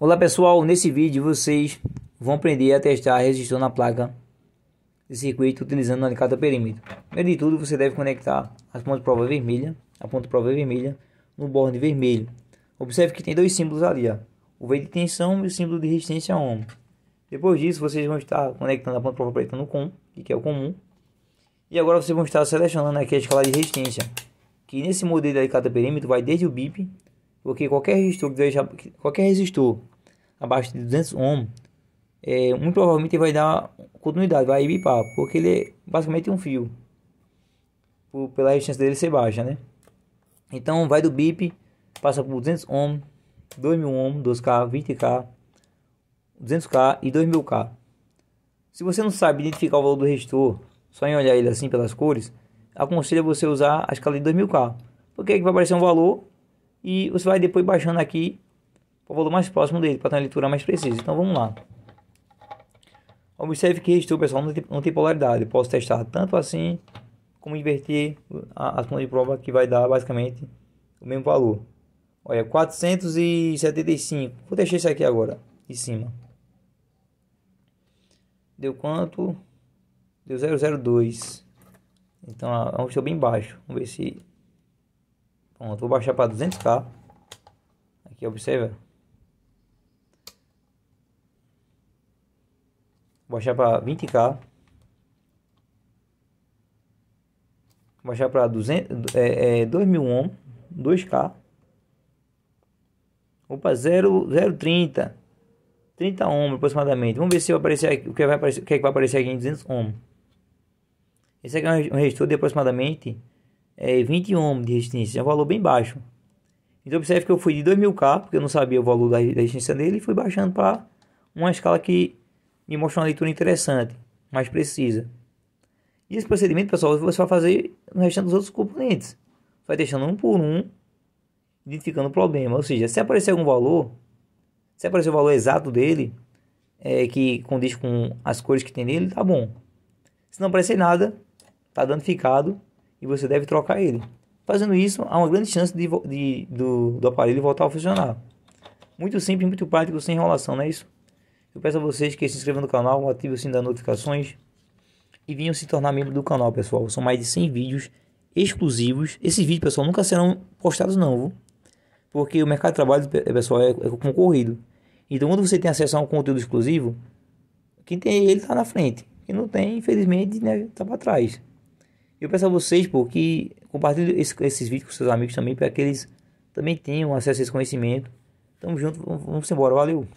Olá pessoal, nesse vídeo vocês vão aprender a testar resistor na placa de circuito utilizando uma alicata perímetro. Primeiro de tudo você deve conectar as pontas prova vermelha, a ponta prova vermelha no borne vermelho. Observe que tem dois símbolos ali, ó. o V de tensão e o símbolo de resistência ohm. Depois disso vocês vão estar conectando a ponta prova preta no COM, que é o comum. E agora vocês vão estar selecionando aqui a escala de resistência, que nesse modelo de alicata perímetro vai desde o BIP porque qualquer resistor, qualquer resistor abaixo de 200 ohm, é, muito provavelmente vai dar continuidade, vai bipar, porque ele é basicamente um fio, por, pela resistência dele ser baixa, né? Então vai do bip, passa por 200 ohm, 2000 ohm, 2K, 20K, 200K e 2000K. Se você não sabe identificar o valor do resistor, só em olhar ele assim pelas cores, aconselho você usar a escala de 2000K, porque vai aparecer um valor e você vai depois baixando aqui o valor mais próximo dele para ter uma leitura mais precisa. Então vamos lá. Observe que resistor, pessoal, não tem, não tem polaridade. Eu posso testar tanto assim como inverter a, pontas de prova que vai dar basicamente o mesmo valor. Olha, 475. Vou deixar isso aqui agora, em cima. Deu quanto? Deu 002. Então, é um resistor bem baixo. Vamos ver se Pronto, vou baixar para 200k. Aqui, observa. Vou baixar para 20k. Vou baixar para 200, é, é, 2000 ohm, 2k. Opa, para 0,030. 30 ohm aproximadamente. Vamos ver se vai aparecer aqui, o que vai aparecer, o que, é que vai aparecer aqui em 200 ohm. Esse aqui é um resistor de aproximadamente é, 20 ohm de resistência, é um valor bem baixo. Então observe que eu fui de 2000K, porque eu não sabia o valor da, resistência dele, e fui baixando para uma escala que me mostra uma leitura interessante, mais precisa. E esse procedimento, pessoal, você vai fazer no restante dos outros componentes. Vai deixando um por um, identificando o problema. Ou seja, se aparecer algum valor, se aparecer o valor exato dele, é, que condiz com as cores que tem nele, tá bom. Se não aparecer nada, tá danificado e você deve trocar ele. Fazendo isso, há uma grande chance de, de do, do aparelho voltar a funcionar. Muito simples, muito prático, sem enrolação, não é isso? Eu peço a vocês que se inscrevam no canal, ativem o sininho das notificações e venham se tornar membro do canal, pessoal. São mais de 100 vídeos exclusivos. Esses vídeos, pessoal, nunca serão postados não, viu? Porque o mercado de trabalho, pessoal, é, é, concorrido. Então, quando você tem acesso a um conteúdo exclusivo, quem tem ele está na frente. Quem não tem, infelizmente, está né, tá para trás. Eu peço a vocês, pô, que compartilhem esse, esses vídeos com seus amigos também, para que eles também tenham acesso a esse conhecimento. Tamo junto, vamos, vamos embora, valeu!